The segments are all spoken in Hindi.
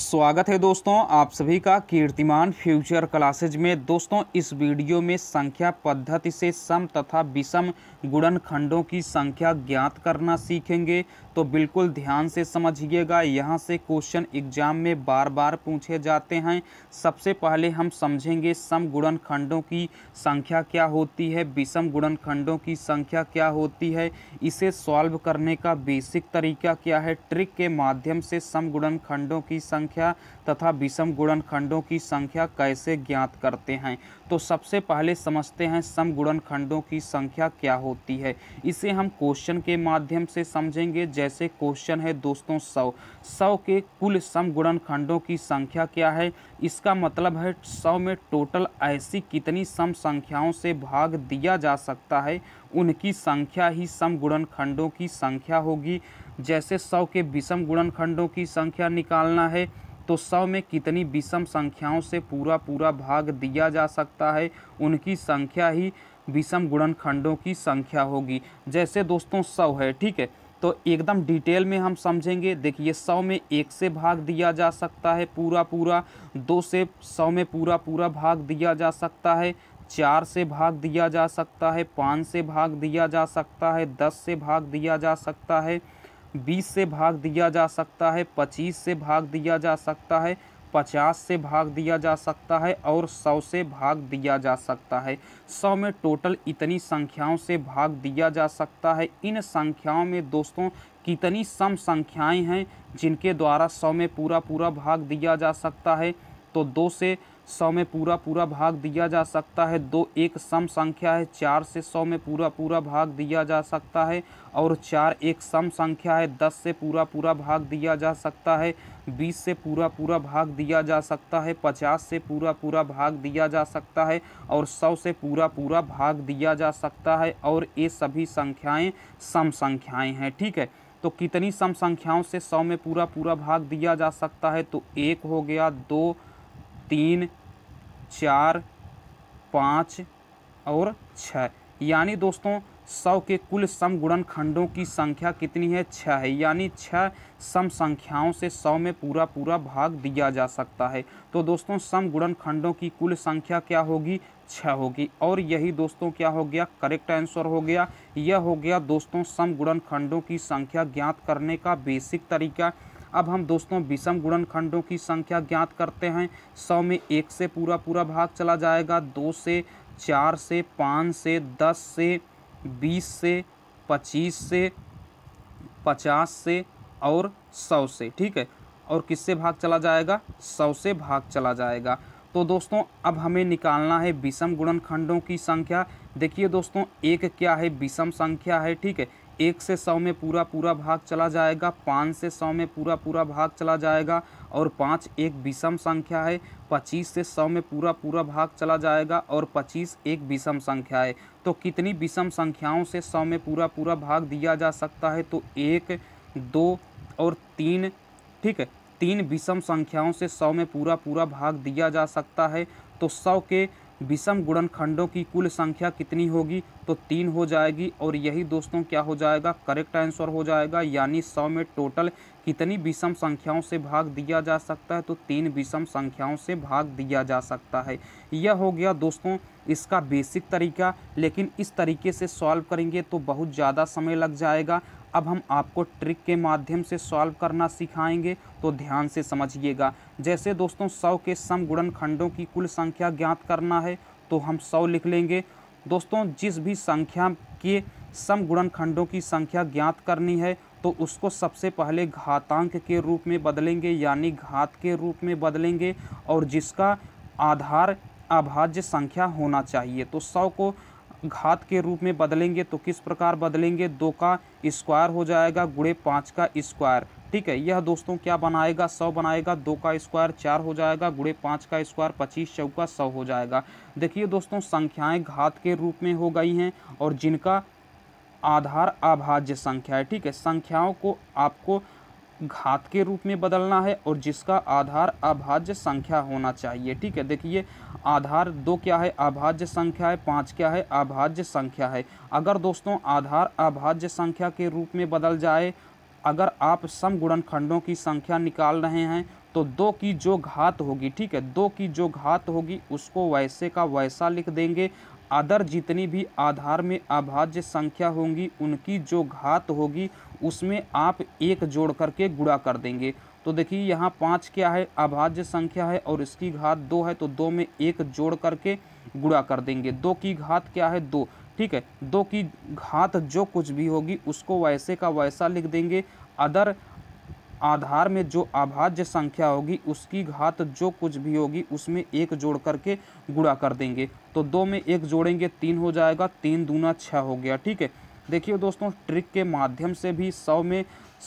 स्वागत है दोस्तों आप सभी का कीर्तिमान फ्यूचर क्लासेज में दोस्तों इस वीडियो में संख्या पद्धति से सम तथा विषम गुणनखंडों की संख्या ज्ञात करना सीखेंगे तो बिल्कुल ध्यान से समझिएगा यहाँ से क्वेश्चन एग्जाम में बार बार पूछे जाते हैं सबसे पहले हम समझेंगे सम गुणनखंडों की संख्या क्या होती है विषम गुणनखंडों की संख्या क्या होती है इसे सॉल्व करने का बेसिक तरीका क्या है ट्रिक के माध्यम से सम गुणनखंडों की संख्या तथा विषम गुणनखंडों की संख्या कैसे ज्ञात करते हैं तो सबसे पहले समझते हैं सम गुणनखंडों की संख्या क्या हो होती है इसे हम क्वेश्चन के माध्यम से समझेंगे जैसे क्वेश्चन है दोस्तों सौ सौ के कुल समगुणन खंडों की संख्या क्या है इसका मतलब है सौ में टोटल ऐसी कितनी सम संख्याओं से भाग दिया जा सकता है उनकी संख्या ही समगुणन खंडों की संख्या होगी जैसे सौ के विषम गुणन खंडों की संख्या निकालना है तो सौ में कितनी विषम संख्याओं से पूरा पूरा भाग दिया जा सकता है उनकी संख्या ही विषम गुणनखंडों की संख्या होगी जैसे दोस्तों सौ है ठीक है तो एकदम डिटेल में हम समझेंगे देखिए सौ में एक से भाग दिया जा सकता है पूरा पूरा दो से सौ में पूरा पूरा भाग दिया जा सकता है चार से भाग दिया जा सकता है पाँच से भाग दिया जा सकता है दस से भाग दिया जा सकता है बीस से भाग दिया जा सकता है पच्चीस से भाग दिया जा सकता है पचास से भाग दिया जा सकता है और सौ से भाग दिया जा सकता है सौ में टोटल इतनी संख्याओं से भाग दिया जा सकता है इन संख्याओं में दोस्तों कितनी सम संख्याएं हैं जिनके द्वारा सौ में पूरा पूरा भाग दिया जा सकता है तो दो से सौ में पूरा पूरा भाग दिया जा सकता है दो एक सम संख्या है चार से सौ में पूरा पूरा भाग दिया जा सकता है और चार एक सम संख्या है दस से पूरा पूरा भाग दिया जा सकता है बीस से पूरा पूरा भाग दिया जा सकता है पचास से पूरा पूरा भाग दिया जा सकता है और सौ से पूरा पूरा भाग दिया जा सकता है और ये सभी संख्याएँ सम संख्याएँ हैं ठीक है तो कितनी सम संख्याओं से सौ में पूरा पूरा भाग दिया जा सकता है तो एक हो गया दो तीन चार पाँच और छः यानी दोस्तों सौ के कुल सम गुणन खंडों की संख्या कितनी है छः है यानी छः सम संख्याओं से सौ में पूरा पूरा भाग दिया जा सकता है तो दोस्तों सम गुणन खंडों की कुल संख्या क्या होगी छः होगी और यही दोस्तों क्या हो गया करेक्ट आंसर हो गया यह हो गया दोस्तों सम गुणन खंडों की संख्या ज्ञात करने का बेसिक तरीका अब हम दोस्तों विषम गुणनखंडों की संख्या ज्ञात करते हैं सौ में एक से पूरा पूरा भाग चला जाएगा दो से चार से पाँच से दस से बीस से पच्चीस से पचास से और सौ से ठीक है और किससे भाग चला जाएगा सौ से भाग चला जाएगा तो दोस्तों अब हमें निकालना है विषम गुणनखंडों की संख्या देखिए दोस्तों एक क्या है विषम संख्या है ठीक है एक से सौ में पूरा पूरा भाग चला जाएगा पाँच से सौ में पूरा पूरा भाग चला जाएगा और पाँच एक विषम संख्या है पच्चीस से सौ में पूरा पूरा भाग चला जाएगा और पच्चीस एक विषम संख्या है तो कितनी विषम संख्याओं से सौ में पूरा पूरा भाग दिया जा सकता है तो एक दो और तीन ठीक है तीन विषम संख्याओं से सौ में पूरा पूरा भाग दिया जा सकता है तो सौ के विषम गुणनखंडों की कुल संख्या कितनी होगी तो तीन हो जाएगी और यही दोस्तों क्या हो जाएगा करेक्ट आंसर हो जाएगा यानी सौ में टोटल कितनी विषम संख्याओं से भाग दिया जा सकता है तो तीन विषम संख्याओं से भाग दिया जा सकता है यह हो गया दोस्तों इसका बेसिक तरीका लेकिन इस तरीके से सॉल्व करेंगे तो बहुत ज़्यादा समय लग जाएगा अब हम आपको ट्रिक के माध्यम से सॉल्व करना सिखाएंगे तो ध्यान से समझिएगा जैसे दोस्तों सौ के सम गुणन खंडों की कुल संख्या ज्ञात करना है तो हम सौ लिख लेंगे दोस्तों जिस भी संख्या के सम गुणन खंडों की संख्या ज्ञात करनी है तो उसको सबसे पहले घातांक के रूप में बदलेंगे यानी घात के रूप में बदलेंगे और जिसका आधार अभाज्य संख्या होना चाहिए तो सौ को घात के रूप में बदलेंगे तो किस प्रकार बदलेंगे दो का स्क्वायर हो जाएगा गुड़े पाँच का स्क्वायर ठीक है यह दोस्तों क्या बनाएगा सौ बनाएगा दो का स्क्वायर चार हो जाएगा गुड़े पाँच का स्क्वायर पच्चीस चौका सौ हो जाएगा देखिए दोस्तों संख्याएं घात के रूप में हो गई हैं और जिनका आधार अभाज्य संख्या है ठीक है संख्याओं को आपको घात के रूप में बदलना है और जिसका आधार अभाज्य संख्या होना चाहिए ठीक है देखिए आधार दो क्या है अभाज्य संख्या है पाँच क्या है अभाज्य संख्या है अगर दोस्तों आधार अभाज्य संख्या के रूप में बदल जाए अगर आप सम गुणनखंडों की संख्या निकाल रहे हैं तो दो की जो घात होगी ठीक है दो की जो घात होगी उसको वैसे का वैसा लिख देंगे अदर जितनी भी आधार में अभाज्य संख्या होंगी उनकी जो घात होगी उसमें आप एक जोड़ करके गुड़ा कर देंगे तो देखिए यहाँ पाँच क्या है अभाज्य संख्या है और इसकी घात दो है तो दो में एक जोड़ करके गुड़ा कर देंगे दो की घात क्या है दो ठीक है दो की घात जो कुछ भी होगी उसको वैसे का वैसा लिख देंगे अदर आधार में जो अभाज्य संख्या होगी उसकी घात जो कुछ भी होगी उसमें एक जोड़ करके गुड़ा कर देंगे तो दो में एक जोड़ेंगे तीन हो जाएगा तीन दूना छः हो गया ठीक है देखिए दोस्तों ट्रिक के माध्यम से भी सौ में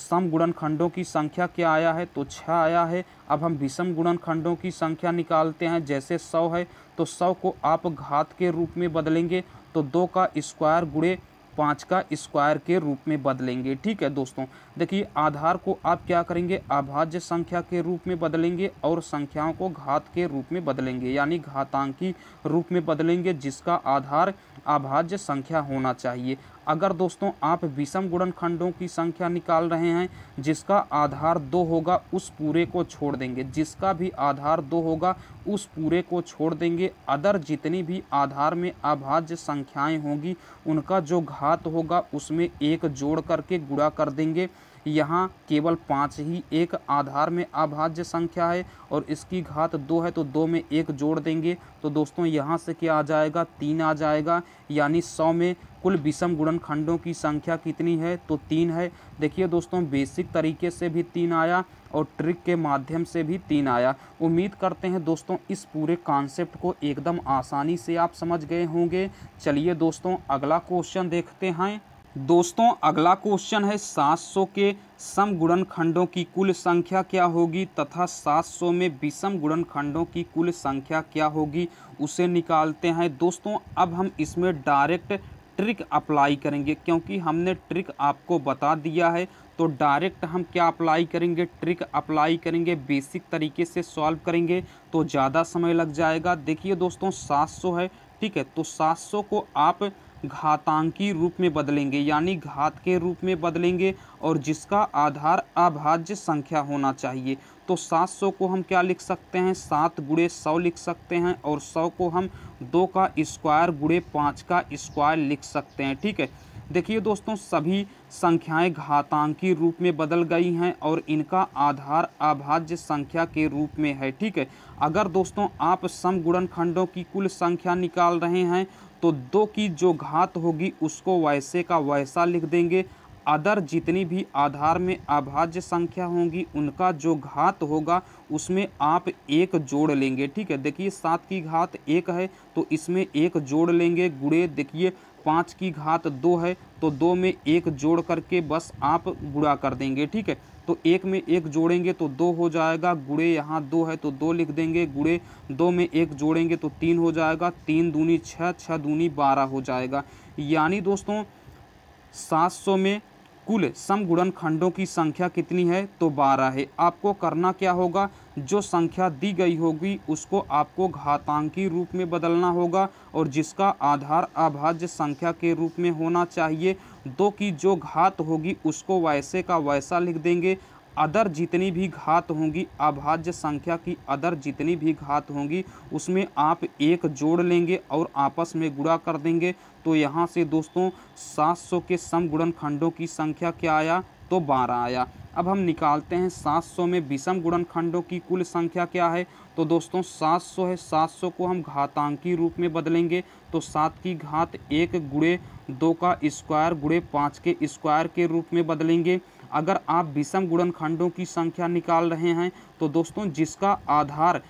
सम गुणन खंडों की संख्या क्या आया है तो छः आया है अब हम विषम गुणन खंडों की संख्या निकालते हैं जैसे सौ है तो सौ को आप घात के रूप में बदलेंगे तो दो का स्क्वायर गुड़े पाँच का स्क्वायर के रूप में बदलेंगे ठीक है दोस्तों देखिए आधार को आप क्या करेंगे अभाज्य संख्या के रूप में बदलेंगे और संख्याओं को घात के रूप में बदलेंगे यानी घातांकी रूप में बदलेंगे जिसका आधार अभाज्य संख्या होना चाहिए अगर दोस्तों आप विषम गुणनखंडों की संख्या निकाल रहे हैं जिसका आधार दो होगा उस पूरे को छोड़ देंगे जिसका भी आधार दो होगा उस पूरे को छोड़ देंगे अदर जितनी भी आधार में अभाज्य संख्याएं होंगी उनका जो घात होगा उसमें एक जोड़ करके गुड़ा कर देंगे यहाँ केवल पाँच ही एक आधार में अभाज्य संख्या है और इसकी घात दो है तो दो में एक जोड़ देंगे तो दोस्तों यहाँ से क्या आ जाएगा तीन आ जाएगा यानी सौ में कुल विषम गुणनखंडों की संख्या कितनी है तो तीन है देखिए दोस्तों बेसिक तरीके से भी तीन आया और ट्रिक के माध्यम से भी तीन आया उम्मीद करते हैं दोस्तों इस पूरे कॉन्सेप्ट को एकदम आसानी से आप समझ गए होंगे चलिए दोस्तों अगला क्वेश्चन देखते हैं दोस्तों अगला क्वेश्चन है 700 के सम गुणन खंडों की कुल संख्या क्या होगी तथा 700 में विषम गुणनखंडों खंडों की कुल संख्या क्या होगी उसे निकालते हैं दोस्तों अब हम इसमें डायरेक्ट ट्रिक अप्लाई करेंगे क्योंकि हमने ट्रिक आपको बता दिया है तो डायरेक्ट हम क्या अप्लाई करेंगे ट्रिक अप्लाई करेंगे बेसिक तरीके से सॉल्व करेंगे तो ज़्यादा समय लग जाएगा देखिए दोस्तों 700 है ठीक है तो 700 को आप घातांकी रूप में बदलेंगे यानी घात के रूप में बदलेंगे और जिसका आधार अभाज्य संख्या होना चाहिए तो 700 को हम क्या लिख सकते हैं सात गुड़े सौ लिख सकते हैं और सौ को हम दो का स्क्वायर गुड़े पाँच का स्क्वायर लिख सकते हैं ठीक है देखिए दोस्तों सभी संख्याएं घातांकी रूप में बदल गई हैं और इनका आधार अभाज्य संख्या के रूप में है ठीक है अगर दोस्तों आप समगुणन खंडों की कुल संख्या निकाल रहे हैं तो दो की जो घात होगी उसको वैसे का वैसा लिख देंगे अदर जितनी भी आधार में अभाज्य संख्या होंगी उनका जो घात होगा उसमें आप एक जोड़ लेंगे ठीक है देखिए सात की घात एक है तो इसमें एक जोड़ लेंगे गुड़े देखिए पाँच की घात दो है तो दो में एक जोड़ करके बस आप गुड़ा कर देंगे ठीक है तो एक में एक जोड़ेंगे तो दो हो जाएगा गुड़े यहाँ दो है तो दो लिख देंगे गुड़े दो में एक जोड़ेंगे तो तीन हो जाएगा तीन दूनी छः छः दूनी बारह हो जाएगा यानी दोस्तों सात सौ में कुल समगुणन खंडों की संख्या कितनी है तो बारह है आपको करना क्या होगा जो संख्या दी गई होगी उसको आपको घातांकी रूप में बदलना होगा और जिसका आधार अभाज्य संख्या के रूप में होना चाहिए दो की जो घात होगी उसको वैसे का वैसा लिख देंगे अदर जितनी भी घात होंगी अभाज्य संख्या की अदर जितनी भी घात होंगी उसमें आप एक जोड़ लेंगे और आपस में गुड़ा कर देंगे तो यहाँ से दोस्तों 700 के समगुणन खंडों की संख्या क्या आया तो 12 आया अब हम निकालते हैं 700 में विषम गुणन खंडों की कुल संख्या क्या है तो दोस्तों 700 है 700 को हम घातांकी रूप में बदलेंगे तो सात की घात एक गुड़े दो का स्क्वायर गुड़े पाँच के स्क्वायर के रूप में बदलेंगे अगर आप विषम गुणनखंडों की संख्या निकाल रहे हैं तो दोस्तों जिसका आधार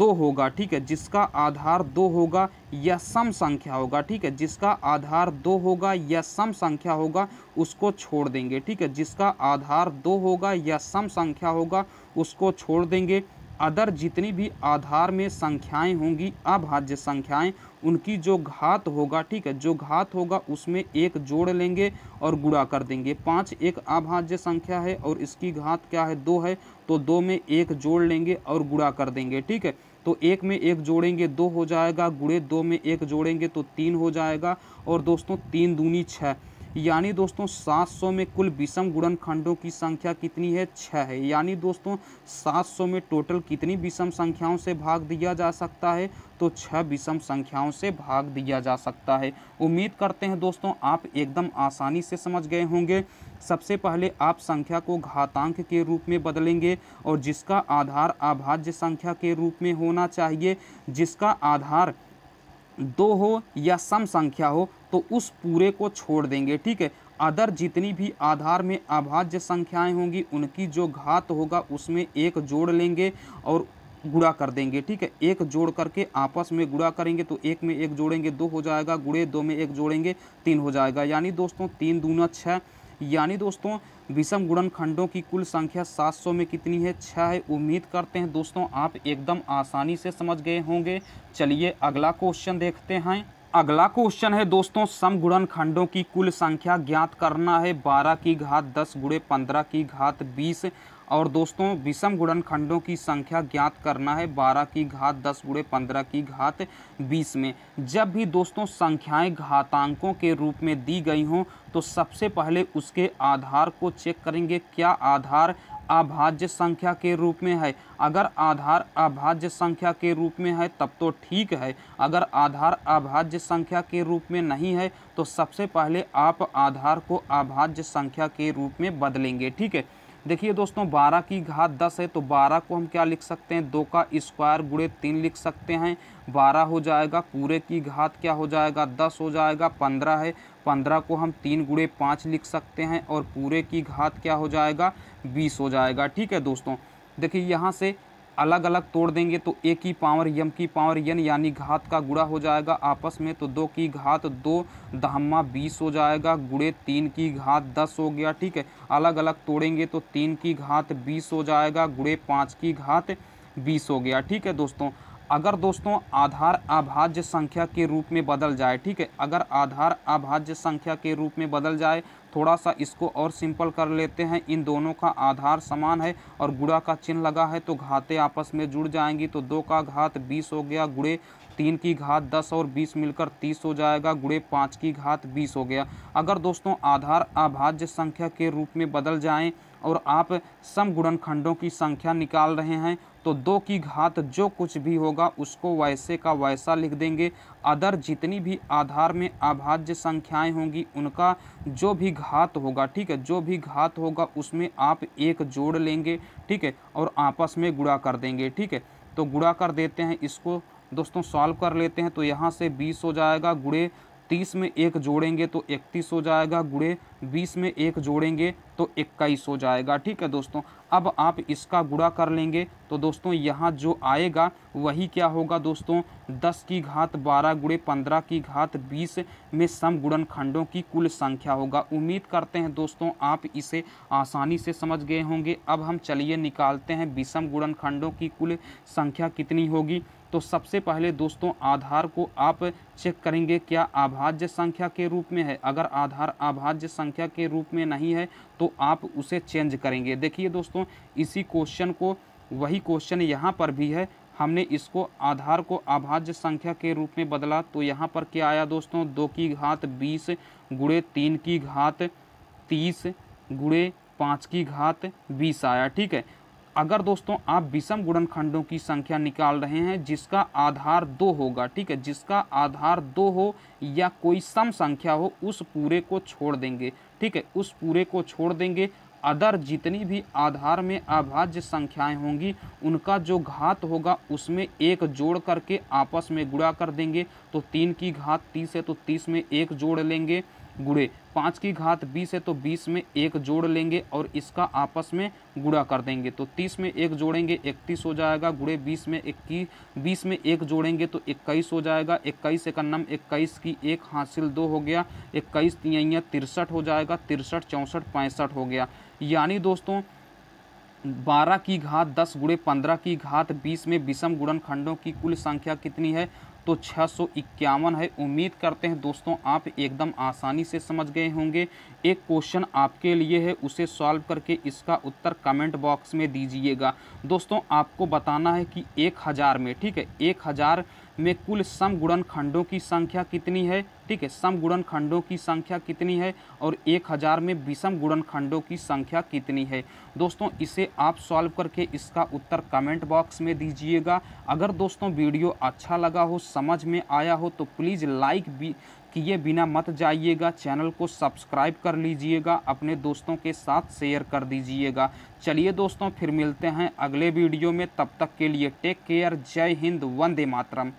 दो होगा ठीक है जिसका आधार दो होगा या सम संख्या होगा ठीक है जिसका आधार दो होगा या सम संख्या होगा उसको छोड़ देंगे ठीक है जिसका आधार दो होगा या सम संख्या होगा उसको छोड़ देंगे अदर जितनी भी आधार में संख्याएं होंगी अभाज्य संख्याएं उनकी जो घात होगा ठीक है जो घात होगा उसमें एक जोड़ लेंगे और गुड़ा कर देंगे पाँच एक अभाज्य संख्या है और इसकी घात क्या है दो है तो दो में एक जोड़ लेंगे और गुड़ा कर देंगे ठीक है तो एक में एक जोड़ेंगे दो हो जाएगा गुड़े दो में एक जोड़ेंगे तो तीन हो जाएगा और दोस्तों तीन दूनी छः यानी दोस्तों 700 में कुल विषम गुणन खंडों की संख्या कितनी है छः है यानी दोस्तों 700 में टोटल कितनी विषम संख्याओं से भाग दिया जा सकता है तो छः विषम संख्याओं से भाग दिया जा सकता है उम्मीद करते हैं दोस्तों आप एकदम आसानी से समझ गए होंगे सबसे पहले आप संख्या को घातांक के रूप में बदलेंगे और जिसका आधार अभाज्य संख्या के रूप में होना चाहिए जिसका आधार दो हो या सम संख्या हो तो उस पूरे को छोड़ देंगे ठीक है अदर जितनी भी आधार में अभाज्य संख्याएं होंगी उनकी जो घात होगा उसमें एक जोड़ लेंगे और गुड़ा कर देंगे ठीक है एक जोड़ करके आपस में गुड़ा करेंगे तो एक में एक जोड़ेंगे दो हो जाएगा गुड़े दो में एक जोड़ेंगे तीन हो जाएगा यानी दोस्तों तीन दूना छः यानी दोस्तों विषम गुणन खंडों की कुल संख्या 700 में कितनी है छः है उम्मीद करते हैं दोस्तों आप एकदम आसानी से समझ गए होंगे चलिए अगला क्वेश्चन देखते हैं अगला क्वेश्चन है दोस्तों समगुणन खंडों की कुल संख्या ज्ञात करना है बारह की घात दस गुड़े पंद्रह की घात बीस और दोस्तों विषम गुणनखंडों की संख्या ज्ञात करना है 12 की घात 10 बुढ़े पंद्रह की घात 20 में जब भी दोस्तों संख्याएं घातांकों के रूप में दी गई हों तो सबसे पहले उसके आधार को चेक करेंगे क्या आधार अभाज्य संख्या के रूप में है अगर आधार अभाज्य संख्या के रूप में है तब तो ठीक है अगर आधार अभाज्य संख्या के रूप में नहीं है तो सबसे पहले आप आधार को अभाज्य संख्या के रूप में बदलेंगे ठीक है देखिए दोस्तों बारह की घात दस है तो बारह को हम क्या लिख सकते हैं दो का स्क्वायर गुड़े तीन लिख सकते हैं बारह हो जाएगा पूरे की घात क्या हो जाएगा दस हो जाएगा पंद्रह है पंद्रह को हम तीन गुड़े पाँच लिख सकते हैं और पूरे की घात क्या हो जाएगा बीस हो जाएगा ठीक है दोस्तों देखिए यहाँ से अलग अलग तोड़ देंगे तो ए की पावर यम की पावर यन यानी घात का गुड़ा हो जाएगा आपस में तो दो की घात दो दहमा बीस हो जाएगा गुड़े तीन की घात दस हो गया ठीक है अलग अलग तोड़ेंगे तो तीन की घात बीस हो जाएगा गुड़े पाँच की घात बीस हो गया ठीक है दोस्तों अगर दोस्तों आधार अभाज्य संख्या के रूप में बदल जाए ठीक है अगर आधार अभाज्य संख्या के रूप में बदल जाए थोड़ा सा इसको और सिंपल कर लेते हैं इन दोनों का आधार समान है और गुड़ा का चिन्ह लगा है तो घाते आपस में जुड़ जाएंगी तो दो का घात बीस हो गया गुड़े तीन की घात दस और बीस मिलकर तीस हो जाएगा गुड़े पाँच की घात बीस हो गया अगर दोस्तों आधार अभाज्य संख्या के रूप में बदल जाएं और आप सम खंडों की संख्या निकाल रहे हैं तो दो की घात जो कुछ भी होगा उसको वैसे का वैसा लिख देंगे अदर जितनी भी आधार में अभाज्य संख्याएं होंगी उनका जो भी घात होगा ठीक है जो भी घात होगा उसमें आप एक जोड़ लेंगे ठीक है और आपस में गुड़ा कर देंगे ठीक है तो गुड़ा कर देते हैं इसको दोस्तों सॉल्व कर लेते हैं तो यहाँ से बीस हो जाएगा गुड़े तीस में एक जोड़ेंगे तो इकतीस हो जाएगा गुड़े बीस में एक जोड़ेंगे तो इक्कीस हो जाएगा ठीक है दोस्तों अब आप इसका गुड़ा कर लेंगे तो दोस्तों यहाँ जो आएगा वही क्या होगा दोस्तों दस की घात बारह गुड़े पंद्रह की घात बीस में सम गुड़न खंडों की कुल संख्या होगा उम्मीद करते हैं दोस्तों आप इसे आसानी से समझ गए होंगे अब हम चलिए निकालते हैं विषम गुड़न खंडों की कुल संख्या कितनी होगी तो सबसे पहले दोस्तों आधार को आप चेक करेंगे क्या आभाज्य संख्या के रूप में है अगर आधार आभाज्य संख्या के रूप में नहीं है तो आप उसे चेंज करेंगे देखिए दोस्तों इसी क्वेश्चन को वही क्वेश्चन यहाँ पर भी है हमने इसको आधार को आभाज्य संख्या के रूप में बदला तो यहाँ पर क्या आया दोस्तों दो की घात बीस गुड़े तीन की घात तीस गुड़े पाँच की घात बीस आया ठीक है अगर दोस्तों आप विषम गुणनखंडों की संख्या निकाल रहे हैं जिसका आधार दो होगा ठीक है जिसका आधार दो हो या कोई सम संख्या हो उस पूरे को छोड़ देंगे ठीक है उस पूरे को छोड़ देंगे अदर जितनी भी आधार में अभाज्य संख्याएं होंगी उनका जो घात होगा उसमें एक जोड़ करके आपस में गुड़ा कर देंगे तो तीन की घात तीस है तो तीस में एक जोड़ लेंगे गुड़े पाँच की घात बीस है तो बीस में एक जोड़ लेंगे और इसका आपस में गुड़ा कर देंगे तो तीस में एक जोड़ेंगे इकतीस हो जाएगा गुड़े बीस में इक्कीस बीस में एक जोड़ेंगे तो इक्कीस हो जाएगा इक्कीस इकन्नम इक्कीस की एक हासिल दो हो गया इक्कीस तियाँ तिरसठ हो जाएगा तिरसठ चौंसठ पैंसठ हो गया यानी दोस्तों बारह की घात दस गुड़े पंद्रह की घात बीस में विषम गुणनखंडों की कुल संख्या कितनी है तो छः सौ इक्यावन है उम्मीद करते हैं दोस्तों आप एकदम आसानी से समझ गए होंगे एक क्वेश्चन आपके लिए है उसे सॉल्व करके इसका उत्तर कमेंट बॉक्स में दीजिएगा दोस्तों आपको बताना है कि एक हज़ार में ठीक है एक हज़ार में कुल सम गुणन खंडों की संख्या कितनी है ठीक है सम गुणन खंडों की संख्या कितनी है और एक हज़ार में विषम गुणन खंडों की संख्या कितनी है दोस्तों इसे आप सॉल्व करके इसका उत्तर कमेंट बॉक्स में दीजिएगा अगर दोस्तों वीडियो अच्छा लगा हो समझ में आया हो तो प्लीज़ लाइक भी किए बिना मत जाइएगा चैनल को सब्सक्राइब कर लीजिएगा अपने दोस्तों के साथ शेयर कर दीजिएगा चलिए दोस्तों फिर मिलते हैं अगले वीडियो में तब तक के लिए टेक केयर जय हिंद वंदे मातरम